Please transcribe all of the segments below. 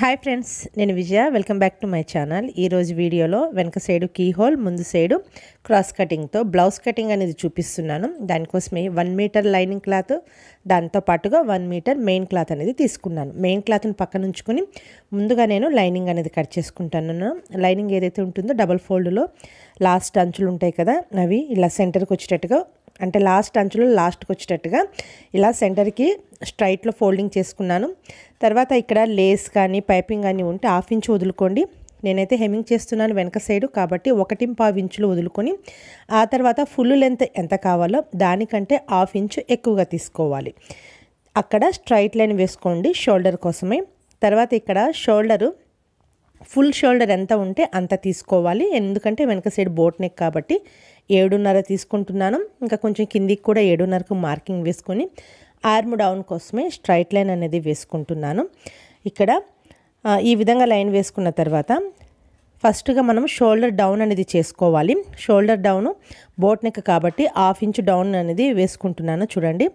hi friends నేను Vijaya welcome back to my channel ఈరోజు వీడియోలో వెనక సైడు కీ హోల్ ముందు సైడు క్రాస్ కటింగ్తో బ్లౌజ్ కటింగ్ అనేది చూపిస్తున్నాను దానికోసమే వన్ మీటర్ లైనింగ్ క్లాత్ దాంతో పాటుగా వన్ మీటర్ మెయిన్ క్లాత్ అనేది తీసుకున్నాను మెయిన్ క్లాత్ని పక్కన ఉంచుకొని ముందుగా నేను లైనింగ్ అనేది కట్ చేసుకుంటాను లైనింగ్ ఏదైతే ఉంటుందో డబల్ ఫోల్డ్లో లాస్ట్ అంచులు ఉంటాయి కదా అవి ఇలా సెంటర్కి వచ్చేటట్టుగా అంటే లాస్ట్ అంచులో లాస్ట్కి వచ్చేటట్టుగా ఇలా సెంటర్కి స్ట్రైట్లో ఫోల్డింగ్ చేసుకున్నాను తర్వాత ఇక్కడ లేస్ కానీ పైపింగ్ కానీ ఉంటే హాఫ్ ఇంచ్ వదులుకోండి నేనైతే హెమింగ్ చేస్తున్నాను వెనక సైడు కాబట్టి ఒకటి పావు ఇంచులు వదులుకొని ఆ తర్వాత ఫుల్ లెంత్ ఎంత కావాలో దానికంటే హాఫ్ ఇంచు ఎక్కువగా తీసుకోవాలి అక్కడ స్ట్రైట్ లైన్ వేసుకోండి షోల్డర్ కోసమే తర్వాత ఇక్కడ షోల్డరు ఫుల్ షోల్డర్ ఎంత ఉంటే అంత తీసుకోవాలి ఎందుకంటే వెనక సైడ్ బోట్ నెక్ కాబట్టి ఏడున్నర తీసుకుంటున్నాను ఇంకా కొంచెం కిందికి కూడా ఏడున్నరకు మార్కింగ్ వేసుకొని ఆర్మ్ డౌన్ కోసమే స్ట్రైట్ లైన్ అనేది వేసుకుంటున్నాను ఇక్కడ ఈ విధంగా లైన్ వేసుకున్న తర్వాత ఫస్ట్గా మనం షోల్డర్ డౌన్ అనేది చేసుకోవాలి షోల్డర్ డౌన్ బోట్ నెక్ కాబట్టి హాఫ్ ఇంచ్ డౌన్ అనేది వేసుకుంటున్నాను చూడండి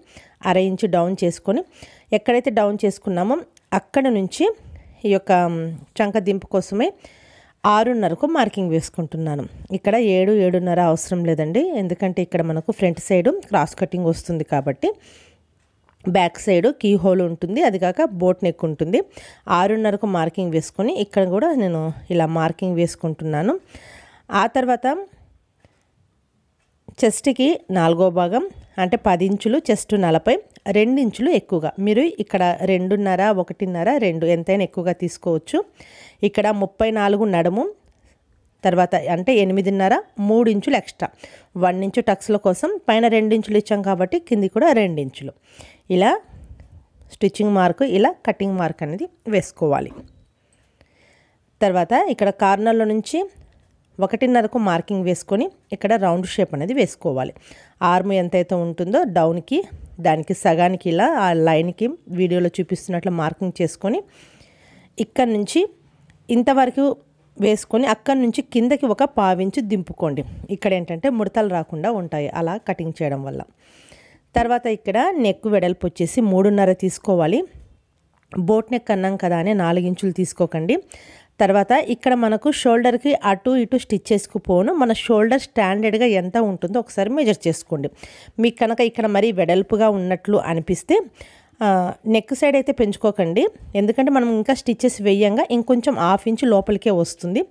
అర ఇంచ్ డౌన్ చేసుకొని ఎక్కడైతే డౌన్ చేసుకున్నామో అక్కడ నుంచి ఈ యొక్క చంక దింపు కోసమే ఆరున్నరకు మార్కింగ్ వేసుకుంటున్నాను ఇక్కడ ఏడు ఏడున్నర అవసరం లేదండి ఎందుకంటే ఇక్కడ మనకు ఫ్రంట్ సైడు క్రాస్ కటింగ్ వస్తుంది కాబట్టి బ్యాక్ సైడు కీ హోల్ ఉంటుంది అది కాక బోట్ నెక్ ఉంటుంది ఆరున్నరకు మార్కింగ్ వేసుకొని ఇక్కడ కూడా నేను ఇలా మార్కింగ్ వేసుకుంటున్నాను ఆ తర్వాత చెస్ట్కి నాలుగో భాగం అంటే పది ఇంచులు చెస్ట్ నలభై రెండు ఇంచులు ఎక్కువగా మీరు ఇక్కడ రెండున్నర ఒకటిన్నర రెండు ఎంతైనా ఎక్కువగా తీసుకోవచ్చు ఇక్కడ ముప్పై నాలుగు నడుము తర్వాత అంటే ఎనిమిదిన్నర మూడు ఇంచులు ఎక్స్ట్రా వన్ ఇంచు టక్స్ల కోసం పైన ఇంచులు ఇచ్చాం కాబట్టి కింది కూడా ఇంచులు ఇలా స్టిచ్చింగ్ మార్క్ ఇలా కటింగ్ మార్క్ అనేది వేసుకోవాలి తర్వాత ఇక్కడ కార్నర్లో నుంచి ఒకటిన్నరకు మార్కింగ్ వేసుకొని ఇక్కడ రౌండ్ షేప్ అనేది వేసుకోవాలి ఆర్మ్ ఎంతైతే ఉంటుందో డౌన్కి దానికి సగానికి ఇలా ఆ లైన్కి వీడియోలో చూపిస్తున్నట్లు మార్కింగ్ చేసుకొని ఇక్కడ నుంచి ఇంతవరకు వేసుకొని అక్కడి నుంచి కిందకి ఒక పావించి దింపుకోండి ఇక్కడ ఏంటంటే ముడతలు రాకుండా ఉంటాయి అలా కటింగ్ చేయడం వల్ల తర్వాత ఇక్కడ నెక్ వెడల్పు వచ్చేసి మూడున్నర తీసుకోవాలి బోట్ నెక్ అన్నాం కదా అని నాలుగించులు తీసుకోకండి తర్వాత ఇక్కడ మనకు షోల్డర్కి అటు ఇటు స్టిచ్ చేసుకుపోను మన షోల్డర్ స్టాండర్డ్గా ఎంత ఉంటుందో ఒకసారి మెజర్ చేసుకోండి మీకు కనుక ఇక్కడ మరీ వెడల్పుగా ఉన్నట్లు అనిపిస్తే నెక్ సైడ్ అయితే పెంచుకోకండి ఎందుకంటే మనం ఇంకా స్టిచ్చెస్ వేయంగా ఇంకొంచెం హాఫ్ ఇంచు లోపలికే వస్తుంది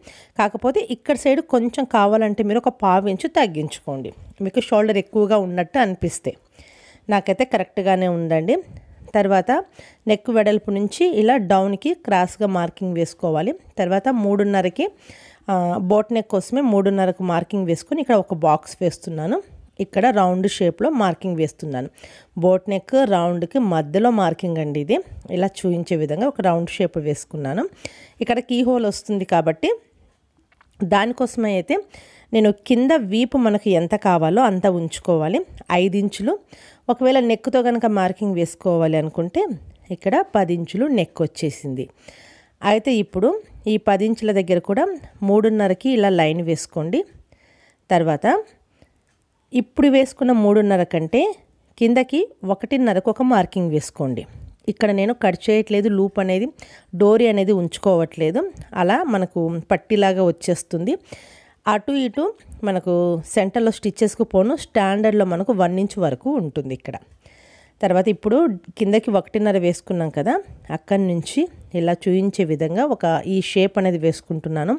కాకపోతే ఇక్కడ సైడ్ కొంచెం కావాలంటే మీరు ఒక పావు ఇంచు తగ్గించుకోండి మీకు షోల్డర్ ఎక్కువగా ఉన్నట్టు అనిపిస్తే నాకైతే కరెక్ట్గానే ఉందండి తర్వాత నెక్ వెడల్పు నుంచి ఇలా డౌన్కి క్రాస్గా మార్కింగ్ వేసుకోవాలి తర్వాత మూడున్నరకి బోట్ నెక్ కోసమే మూడున్నరకు మార్కింగ్ వేసుకుని ఇక్కడ ఒక బాక్స్ వేస్తున్నాను ఇక్కడ రౌండ్ షేప్లో మార్కింగ్ వేస్తున్నాను బోట్ నెక్ రౌండ్కి మధ్యలో మార్కింగ్ అండి ఇది ఇలా చూపించే విధంగా ఒక రౌండ్ షేప్ వేసుకున్నాను ఇక్కడ కీ హోల్ వస్తుంది కాబట్టి దానికోసమే అయితే నేను కింద వీపు మనకు ఎంత కావాలో అంత ఉంచుకోవాలి ఐదు ఇంచులు ఒకవేళ నెక్తో కనుక మార్కింగ్ వేసుకోవాలి అనుకుంటే ఇక్కడ పది ఇంచులు నెక్ వచ్చేసింది అయితే ఇప్పుడు ఈ పది ఇంచుల దగ్గర కూడా మూడున్నరకి ఇలా లైన్ వేసుకోండి తర్వాత ఇప్పుడు వేసుకున్న మూడున్నర కంటే కిందకి ఒకటిన్నరకు ఒక మార్కింగ్ వేసుకోండి ఇక్కడ నేను కట్ చేయట్లేదు లూప్ అనేది డోరీ అనేది ఉంచుకోవట్లేదు అలా మనకు పట్టిలాగా వచ్చేస్తుంది అటు ఇటు మనకు సెంటర్లో స్టిచ్చెస్కు పోను స్టాండర్డ్లో మనకు వన్ ఇంచ్ వరకు ఉంటుంది ఇక్కడ తర్వాత ఇప్పుడు కిందకి ఒకటిన్నర వేసుకున్నాం కదా అక్కడి నుంచి ఇలా చూయించే విధంగా ఒక ఈ షేప్ అనేది వేసుకుంటున్నాను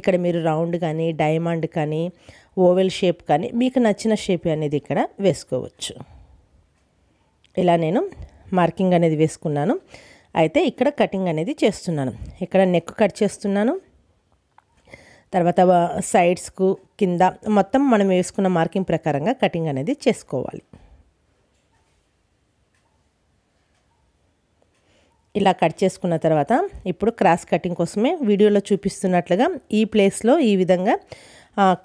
ఇక్కడ మీరు రౌండ్ కానీ డైమండ్ కానీ ఓవెల్ షేప్ కానీ మీకు నచ్చిన షేప్ అనేది ఇక్కడ వేసుకోవచ్చు ఇలా నేను మార్కింగ్ అనేది వేసుకున్నాను అయితే ఇక్కడ కటింగ్ అనేది చేస్తున్నాను ఇక్కడ నెక్ కట్ చేస్తున్నాను తర్వాత సైడ్స్కు కింద మొత్తం మనం వేసుకున్న మార్కింగ్ ప్రకారంగా కటింగ్ అనేది చేసుకోవాలి ఇలా కట్ చేసుకున్న తర్వాత ఇప్పుడు క్రాస్ కటింగ్ కోసమే వీడియోలో చూపిస్తున్నట్లుగా ఈ ప్లేస్లో ఈ విధంగా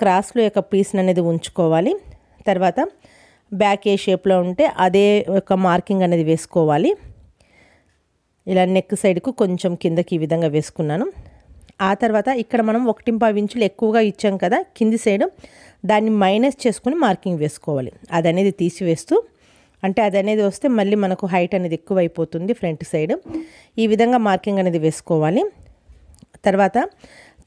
క్రాస్లో యొక్క పీస్ని అనేది ఉంచుకోవాలి తర్వాత బ్యాక్ ఏ షేప్లో ఉంటే అదే ఒక మార్కింగ్ అనేది వేసుకోవాలి ఇలా నెక్ సైడ్కు కొంచెం కిందకి ఈ విధంగా వేసుకున్నాను ఆ తర్వాత ఇక్కడ మనం ఒకటింపావు ఇంచులు ఎక్కువగా ఇచ్చాం కదా కింది సైడ్ దాన్ని మైనస్ చేసుకుని మార్కింగ్ వేసుకోవాలి అది అనేది తీసివేస్తూ అంటే అది అనేది వస్తే మళ్ళీ మనకు హైట్ అనేది ఎక్కువ అయిపోతుంది ఫ్రంట్ సైడ్ ఈ విధంగా మార్కింగ్ అనేది వేసుకోవాలి తర్వాత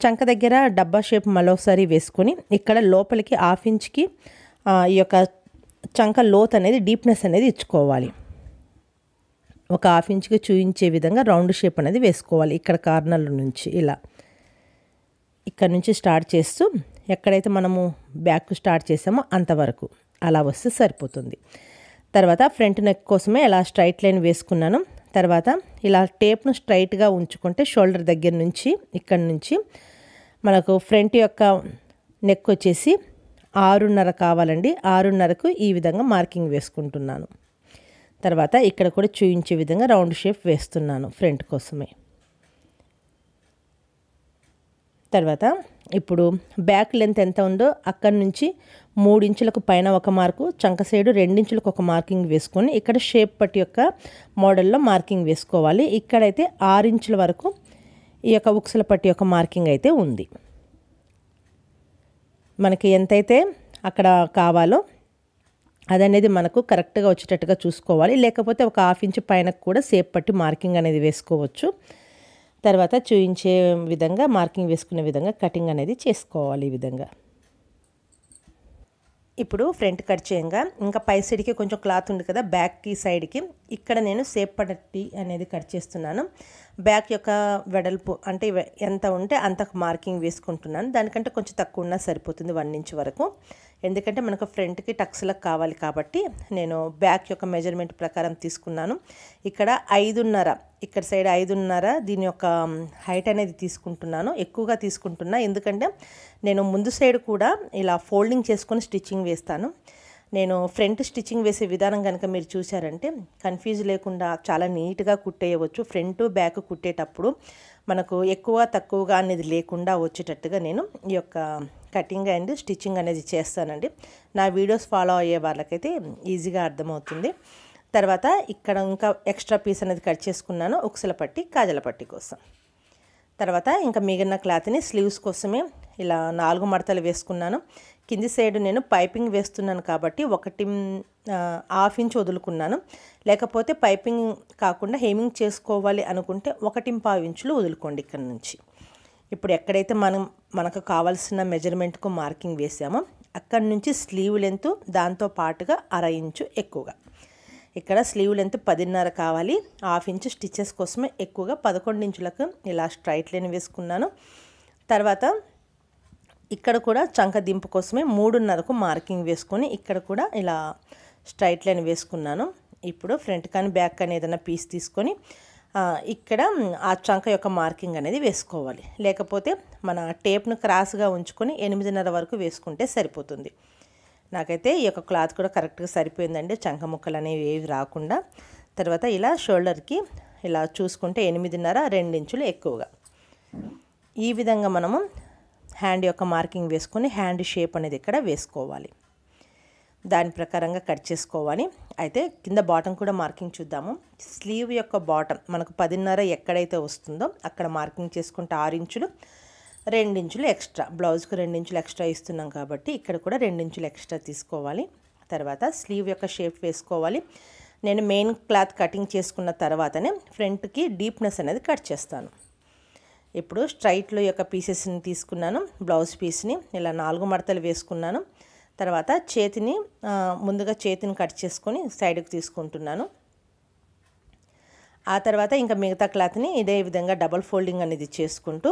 చంక దగ్గర డబ్బా షేప్ మరోసారి వేసుకొని ఇక్కడ లోపలికి హాఫ్ ఇంచ్కి ఈ యొక్క చంక లోత్ అనేది డీప్నెస్ అనేది ఇచ్చుకోవాలి ఒక హాఫ్ ఇంచ్కి చూయించే విధంగా రౌండ్ షేప్ అనేది వేసుకోవాలి ఇక్కడ కార్నర్ల నుంచి ఇలా ఇక్కడ నుంచి స్టార్ట్ చేస్తూ ఎక్కడైతే మనము బ్యాక్ స్టార్ట్ చేసామో అంతవరకు అలా వస్తే సరిపోతుంది తర్వాత ఫ్రంట్ నెక్ కోసమే ఇలా స్ట్రైట్ లైన్ వేసుకున్నాను తర్వాత ఇలా టేప్ను స్ట్రైట్గా ఉంచుకుంటే షోల్డర్ దగ్గర నుంచి ఇక్కడ నుంచి మనకు ఫ్రంట్ యొక్క నెక్ వచ్చేసి ఆరున్నర కావాలండి ఆరున్నరకు ఈ విధంగా మార్కింగ్ వేసుకుంటున్నాను తర్వాత ఇక్కడ కూడా చూయించే విధంగా రౌండ్ షేప్ వేస్తున్నాను ఫ్రంట్ కోసమే తర్వాత ఇప్పుడు బ్యాక్ లెంత్ ఎంత ఉందో అక్కడి నుంచి మూడించులకు పైన ఒక మార్కు చంక సైడు రెండించులకు ఒక మార్కింగ్ వేసుకొని ఇక్కడ షేప్ పట్టి యొక్క మోడల్లో మార్కింగ్ వేసుకోవాలి ఇక్కడైతే ఆరించుల వరకు ఈ యొక్క ఉక్సల పట్టి యొక్క మార్కింగ్ అయితే ఉంది మనకి ఎంతైతే అక్కడ కావాలో అదనేది మనకు కరెక్ట్గా వచ్చేటట్టుగా చూసుకోవాలి లేకపోతే ఒక హాఫ్ ఇంచ్ పైన కూడా సేప్ పట్టి మార్కింగ్ అనేది వేసుకోవచ్చు తర్వాత చూయించే విధంగా మార్కింగ్ వేసుకునే విధంగా కటింగ్ అనేది చేసుకోవాలి ఈ విధంగా ఇప్పుడు ఫ్రంట్ కట్ చేయంగా ఇంకా పై సైడ్కి కొంచెం క్లాత్ ఉంది కదా బ్యాక్కి సైడ్కి ఇక్కడ నేను సేప్ పట్టి అనేది కట్ చేస్తున్నాను బ్యాక్ యొక్క వెడల్పు అంటే ఎంత ఉంటే అంతకు మార్కింగ్ వేసుకుంటున్నాను దానికంటే కొంచెం తక్కువ ఉన్నా సరిపోతుంది వన్ ఇంచ్ వరకు ఎందుకంటే మనకు ఫ్రంట్కి టక్స్లకు కావాలి కాబట్టి నేను బ్యాక్ యొక్క మెజర్మెంట్ ప్రకారం తీసుకున్నాను ఇక్కడ ఐదున్నర ఇక్కడ సైడ్ ఐదున్నర దీని యొక్క హైట్ అనేది తీసుకుంటున్నాను ఎక్కువగా తీసుకుంటున్నా ఎందుకంటే నేను ముందు సైడ్ కూడా ఇలా ఫోల్డింగ్ చేసుకొని స్టిచ్చింగ్ వేస్తాను నేను ఫ్రంట్ స్టిచ్చింగ్ వేసే విధానం కనుక మీరు చూశారంటే కన్ఫ్యూజ్ లేకుండా చాలా నీట్గా కుట్టేయవచ్చు ఫ్రంట్ బ్యాక్ కుట్టేటప్పుడు మనకు ఎక్కువ తక్కువగా అనేది లేకుండా వచ్చేటట్టుగా నేను ఈ యొక్క కటింగ్ అండ్ స్టిచ్చింగ్ అనేది చేస్తానండి నా వీడియోస్ ఫాలో అయ్యే వాళ్ళకైతే ఈజీగా అర్థమవుతుంది తర్వాత ఇక్కడ ఇంకా ఎక్స్ట్రా పీస్ అనేది కట్ చేసుకున్నాను ఉక్సల పట్టి కాజల పట్టి కోసం తర్వాత ఇంకా మిగిలిన క్లాత్ని స్లీవ్స్ కోసమే ఇలా నాలుగు మడతలు వేసుకున్నాను కింది సైడ్ నేను పైపింగ్ వేస్తున్నాను కాబట్టి ఒకటి హాఫ్ ఇంచ్ వదులుకున్నాను లేకపోతే పైపింగ్ కాకుండా హేమింగ్ చేసుకోవాలి అనుకుంటే పావు ఇంచులు వదులుకోండి ఇక్కడ నుంచి ఇప్పుడు ఎక్కడైతే మనం మనకు కావాల్సిన మెజర్మెంట్కు మార్కింగ్ వేసామో అక్కడి నుంచి స్లీవ్ లెంత్ దాంతో పాటుగా అర ఇంచు ఎక్కువగా ఇక్కడ స్లీవ్ లెంత్ పదిన్నర కావాలి హాఫ్ ఇంచు స్టిచెస్ కోసమే ఎక్కువగా పదకొండు ఇంచులకు ఇలా స్ట్రైట్ లైన్ వేసుకున్నాను తర్వాత ఇక్కడ కూడా చంక దింపు కోసమే మూడున్నరకు మార్కింగ్ వేసుకొని ఇక్కడ కూడా ఇలా స్ట్రైట్ లైన్ వేసుకున్నాను ఇప్పుడు ఫ్రంట్ కానీ బ్యాక్ కానీ ఏదైనా పీస్ తీసుకొని ఇక్కడ ఆ చంక యొక్క మార్కింగ్ అనేది వేసుకోవాలి లేకపోతే మన టేప్ను క్రాస్గా ఉంచుకొని ఎనిమిదిన్నర వరకు వేసుకుంటే సరిపోతుంది నాకైతే ఈ యొక్క క్లాత్ కూడా కరెక్ట్గా సరిపోయిందండి చంక ముక్కలు అనేవి ఏవి రాకుండా తర్వాత ఇలా షోల్డర్కి ఇలా చూసుకుంటే ఎనిమిదిన్నర ఇంచులు ఎక్కువగా ఈ విధంగా మనము హ్యాండ్ యొక్క మార్కింగ్ వేసుకొని హ్యాండ్ షేప్ అనేది ఇక్కడ వేసుకోవాలి దాని ప్రకారంగా కట్ చేసుకోవాలి అయితే కింద బాటం కూడా మార్కింగ్ చూద్దాము స్లీవ్ యొక్క బాటం మనకు పదిన్నర ఎక్కడైతే వస్తుందో అక్కడ మార్కింగ్ చేసుకుంటే ఆరు ఇంచులు రెండించులు ఎక్స్ట్రా బ్లౌజ్కు రెండించులు ఎక్స్ట్రా ఇస్తున్నాం కాబట్టి ఇక్కడ కూడా రెండించులు ఎక్స్ట్రా తీసుకోవాలి తర్వాత స్లీవ్ యొక్క షేప్ వేసుకోవాలి నేను మెయిన్ క్లాత్ కటింగ్ చేసుకున్న తర్వాతనే ఫ్రంట్కి డీప్నెస్ అనేది కట్ చేస్తాను ఇప్పుడు స్ట్రైట్లో యొక్క పీసెస్ని తీసుకున్నాను బ్లౌజ్ పీస్ని ఇలా నాలుగు మడతలు వేసుకున్నాను తర్వాత చేతిని ముందుగా చేతిని కట్ చేసుకొని సైడ్కి తీసుకుంటున్నాను ఆ తర్వాత ఇంకా మిగతా క్లాత్ని ఇదే విధంగా డబల్ ఫోల్డింగ్ అనేది చేసుకుంటూ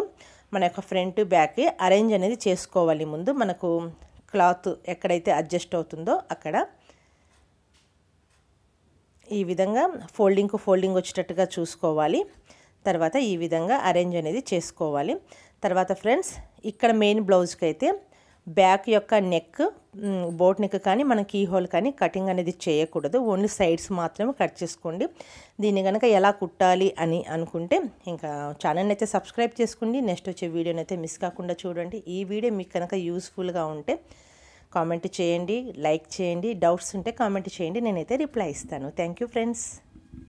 మన యొక్క ఫ్రంట్ బ్యాక్ అరేంజ్ అనేది చేసుకోవాలి ముందు మనకు క్లాత్ ఎక్కడైతే అడ్జస్ట్ అవుతుందో అక్కడ ఈ విధంగా ఫోల్డింగ్కు ఫోల్డింగ్ వచ్చేటట్టుగా చూసుకోవాలి తర్వాత ఈ విధంగా అరేంజ్ అనేది చేసుకోవాలి తర్వాత ఫ్రెండ్స్ ఇక్కడ మెయిన్ బ్లౌజ్కి అయితే బ్యాక్ యొక్క నెక్ బోట్నిక్ కానీ మన కీ హోల్ కానీ కటింగ్ అనేది చేయకూడదు ఓన్లీ సైడ్స్ మాత్రమే కట్ చేసుకోండి దీన్ని కనుక ఎలా కుట్టాలి అని అనుకుంటే ఇంకా ఛానల్ని అయితే సబ్స్క్రైబ్ చేసుకోండి నెక్స్ట్ వచ్చే వీడియోని అయితే మిస్ కాకుండా చూడండి ఈ వీడియో మీకు కనుక యూస్ఫుల్గా ఉంటే కామెంట్ చేయండి లైక్ చేయండి డౌట్స్ ఉంటే కామెంట్ చేయండి నేనైతే రిప్లై ఇస్తాను థ్యాంక్ యూ ఫ్రెండ్స్